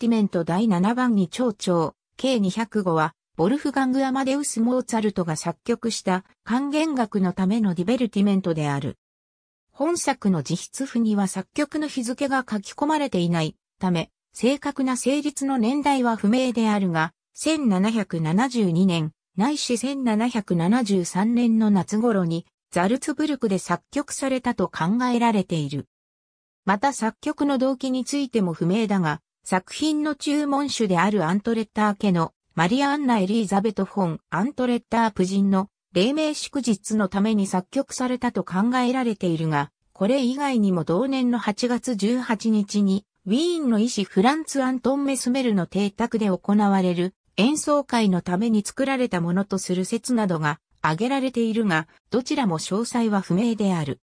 ティメント第7番に長調、k 205は、ボルフガング・アマデウス・モーツァルトが作曲した還元楽のためのディベルティメントである。本作の自筆譜には作曲の日付が書き込まれていないため、正確な成立の年代は不明であるが、1772年、ないし1773年の夏頃に、ザルツブルクで作曲されたと考えられている。また作曲の動機についても不明だが、作品の注文主であるアントレッター家のマリアンナ・エリーザベト・フォン・アントレッター夫人の黎明祝日のために作曲されたと考えられているが、これ以外にも同年の8月18日に、ウィーンの医師フランツ・アントン・メスメルの邸宅で行われる演奏会のために作られたものとする説などが挙げられているが、どちらも詳細は不明である。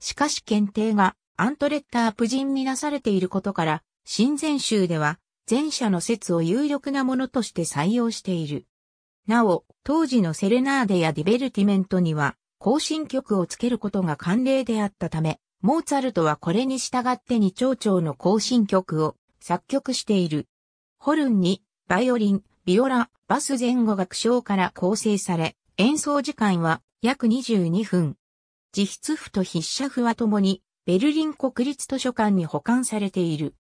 しかし検定がアントレッター夫人になされていることから、新前集では、前者の説を有力なものとして採用している。なお、当時のセレナーデやディベルティメントには、行進曲をつけることが慣例であったため、モーツァルトはこれに従って二丁長の行進曲を作曲している。ホルンに、バイオリン、ビオラ、バス前後楽章から構成され、演奏時間は約22分。自筆譜と筆写譜はともに、ベルリン国立図書館に保管されている。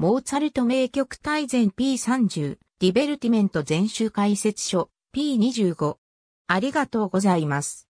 モーツァルト名曲大全 P30、ディベルティメント全集解説書 P25。ありがとうございます。